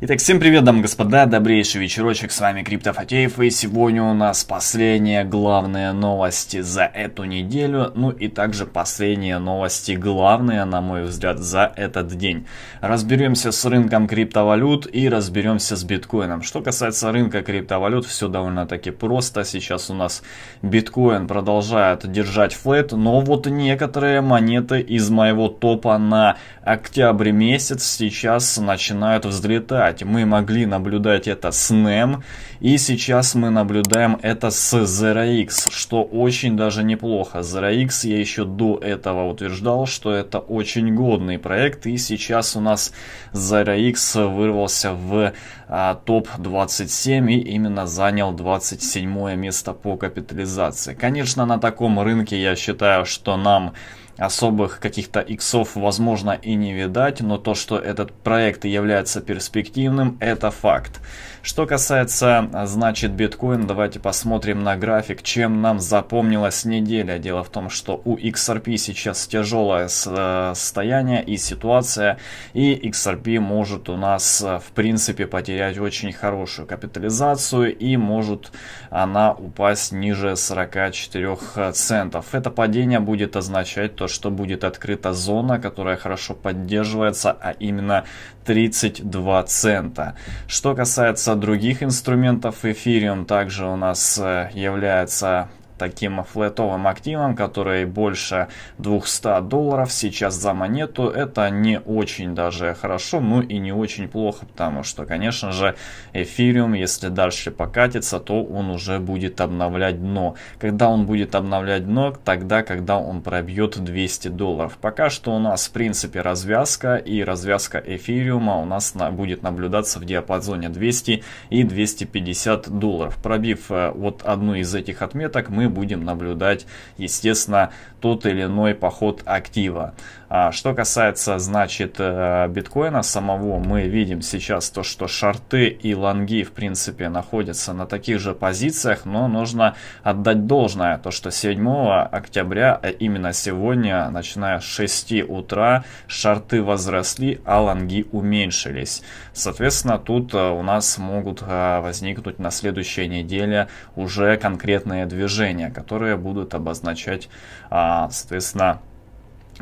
Итак, всем привет, дамы и господа, добрейший вечерочек, с вами Крипто Криптофатеев, и сегодня у нас последние главные новости за эту неделю, ну и также последние новости главные, на мой взгляд, за этот день. Разберемся с рынком криптовалют и разберемся с биткоином. Что касается рынка криптовалют, все довольно-таки просто, сейчас у нас биткоин продолжает держать флет, но вот некоторые монеты из моего топа на октябрь месяц сейчас начинают взлетать наблюдать. Мы могли наблюдать это с NEM, и сейчас мы наблюдаем это с ZRX, что очень даже неплохо. ZRX я еще до этого утверждал, что это очень годный проект, и сейчас у нас ZRX вырвался в а, топ-27 и именно занял 27 место по капитализации. Конечно, на таком рынке я считаю, что нам особых каких-то иксов возможно и не видать, но то, что этот проект является перспективным, это факт. Что касается, а, значит, биткоин, давайте посмотрим на график, чем нам запомнилась неделя. Дело в том, что у XRP сейчас тяжелое а, состояние и ситуация, и XRP может у нас, а, в принципе, потерять очень хорошую капитализацию и может она упасть ниже 44 центов. Это падение будет означать то, то, что будет открыта зона, которая хорошо поддерживается, а именно 32 цента. Что касается других инструментов, эфириум также у нас э, является таким флетовым активом, который больше 200 долларов сейчас за монету, это не очень даже хорошо, ну и не очень плохо, потому что, конечно же, эфириум, если дальше покатится, то он уже будет обновлять дно. Когда он будет обновлять дно? Тогда, когда он пробьет 200 долларов. Пока что у нас, в принципе, развязка, и развязка эфириума у нас на, будет наблюдаться в диапазоне 200 и 250 долларов. Пробив э, вот одну из этих отметок, мы мы будем наблюдать, естественно, тот или иной поход актива. А что касается, значит, э, биткоина самого, мы видим сейчас то, что шарты и лонги, в принципе, находятся на таких же позициях, но нужно отдать должное, то, что 7 октября, а именно сегодня, начиная с 6 утра, шарты возросли, а лонги уменьшились. Соответственно, тут э, у нас могут э, возникнуть на следующей неделе уже конкретные движения состояния, которые будут обозначать, а, соответственно,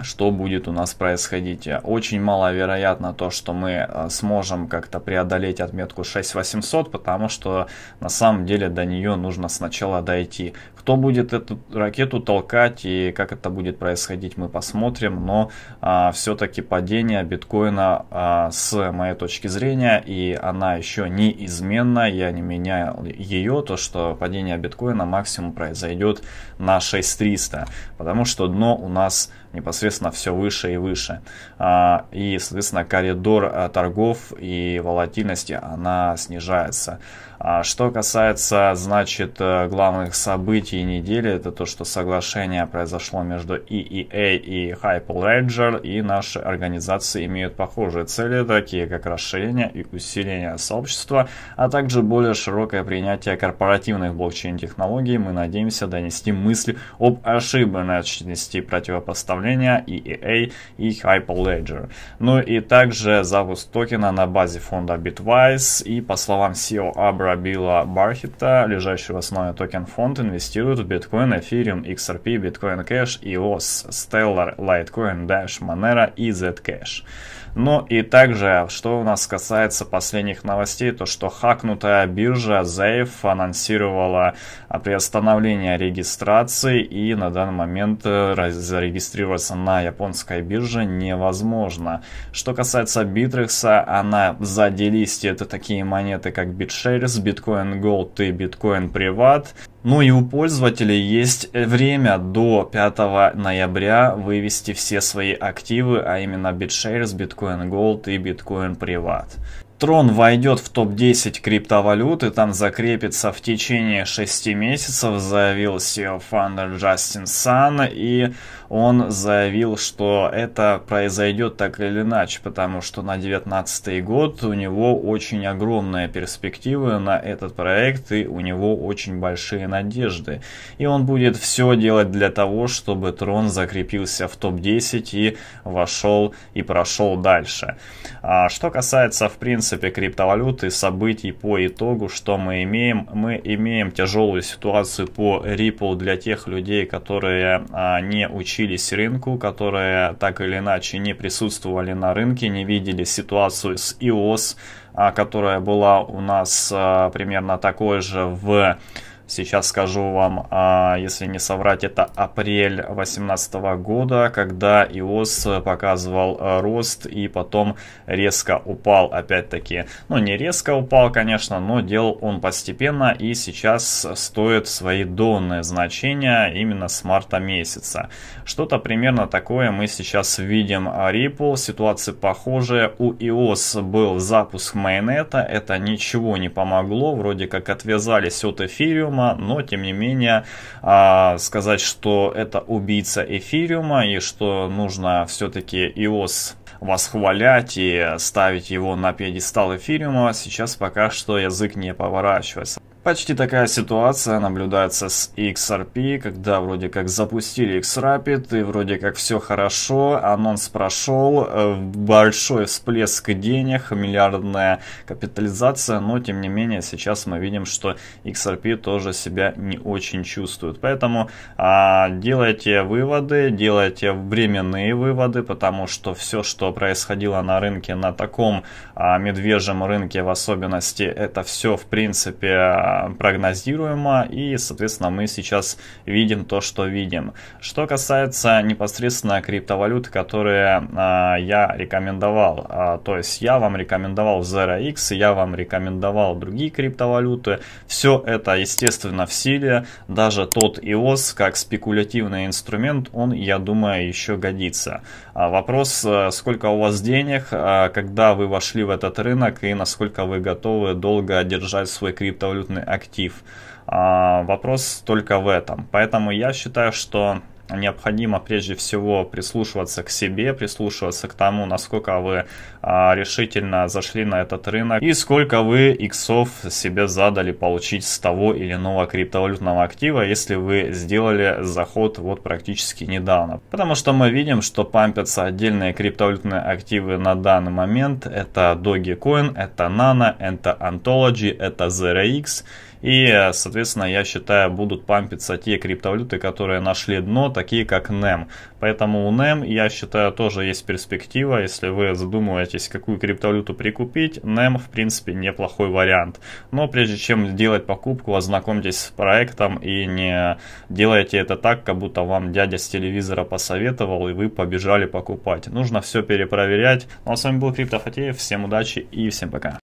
что будет у нас происходить. Очень маловероятно то, что мы э, сможем как-то преодолеть отметку 6800, потому что на самом деле до нее нужно сначала дойти. Кто будет эту ракету толкать и как это будет происходить, мы посмотрим, но а, все-таки падение биткоина а, с моей точки зрения, и она еще неизменна, я не меняю ее, то что падение биткоина максимум произойдет на 6300, потому что дно у нас непосредственно все выше и выше. А, и, соответственно, коридор а, торгов и волатильности, она снижается. А, что касается, значит, э, главных событий недели, это то, что соглашение произошло между EEA и Hyperledger, и наши организации имеют похожие цели, такие как расширение и усиление сообщества, а также более широкое принятие корпоративных блокчейн-технологий. Мы надеемся донести мысль об ошибочности противопоставления управления EEA и Hyperledger. Ну и также запуск токена на базе фонда Bitwise и по словам CEO Абра Билла Бархита, лежащий в основе токен фонд инвестирует в биткоин, эфириум, XRP, биткоин кэш, EOS, Stellar, Litecoin, Dash, Monero и Zcash. Ну и также, что у нас касается последних новостей, то что хакнутая биржа Zave анонсировала приостановление регистрации и на данный момент э, зарегистрироваться на японской бирже невозможно. Что касается Bittrex, она заделистит это такие монеты, как BitShares, Bitcoin Gold и Bitcoin Privat. Ну и у пользователей есть э, время до 5 ноября вывести все свои активы, а именно BitShares, Bitcoin Gold и Bitcoin Privat. Трон войдет в топ-10 криптовалюты там закрепится в течение 6 месяцев, заявил CEO founder Джастин Сан, и он заявил, что это произойдет так или иначе, потому что на 2019 год у него очень огромные перспективы на этот проект, и у него очень большие надежды. И он будет все делать для того, чтобы Трон закрепился в топ-10 и вошел и прошел дальше. А что касается, в принципе, принципе криптовалюты, событий по итогу, что мы имеем. Мы имеем тяжелую ситуацию по Ripple для тех людей, которые а, не учились рынку, которые так или иначе не присутствовали на рынке, не видели ситуацию с EOS а, которая была у нас а, примерно такой же в Сейчас скажу вам, а, если не соврать, это апрель 2018 года, когда iOS показывал а, рост и потом резко упал опять-таки. Ну, не резко упал, конечно, но делал он постепенно и сейчас стоит свои донные значения именно с марта месяца. Что-то примерно такое мы сейчас видим. А, Ripple, ситуация похожая. У iOS был запуск майонета, это ничего не помогло, вроде как отвязались от эфириума платформа, но тем не менее а, сказать, что это убийца эфириума и что нужно все-таки iOS восхвалять и ставить его на пьедестал эфириума, сейчас пока что язык не поворачивается. Почти такая ситуация наблюдается с XRP, когда вроде как запустили XRapid, и вроде как все хорошо, анонс прошел, э, большой всплеск денег, миллиардная капитализация, но тем не менее сейчас мы видим, что XRP тоже себя не очень чувствует. Поэтому а, делайте выводы, делайте временные выводы, потому что все, что происходило на рынке, на таком а, медвежьем рынке в особенности, это все в принципе прогнозируемо, и, соответственно, мы сейчас видим то, что видим. Что касается непосредственно криптовалют, которые а, я рекомендовал, а, то есть я вам рекомендовал ZeroX, я вам рекомендовал другие криптовалюты, все это, естественно, в силе, даже тот EOS, как спекулятивный инструмент, он, я думаю, еще годится. А, вопрос, э, сколько у вас денег, когда вы вошли в этот рынок и насколько вы готовы долго держать свой криптовалютный актив. А, вопрос только в этом. Поэтому я считаю, что необходимо прежде всего прислушиваться к себе, прислушиваться к тому, насколько вы а, решительно зашли на этот рынок и сколько вы иксов себе задали получить с того или иного криптовалютного актива, если вы сделали заход вот практически недавно. Потому что мы видим, что пампятся отдельные криптовалютные активы на данный момент. Это Dogecoin, это Nano, это Anthology, это ZRX. И, э, соответственно, я считаю, будут пампиться те криптовалюты, которые нашли дно, такие как NEM. Поэтому у NEM, я считаю, тоже есть перспектива. Если вы задумываетесь, какую криптовалюту прикупить, NEM, в принципе, неплохой вариант. Но прежде чем делать покупку, ознакомьтесь с проектом и не делайте это так, как будто вам дядя с телевизора посоветовал, и вы побежали покупать. Нужно все перепроверять. Ну а с вами был Криптофатеев. Всем удачи и всем пока.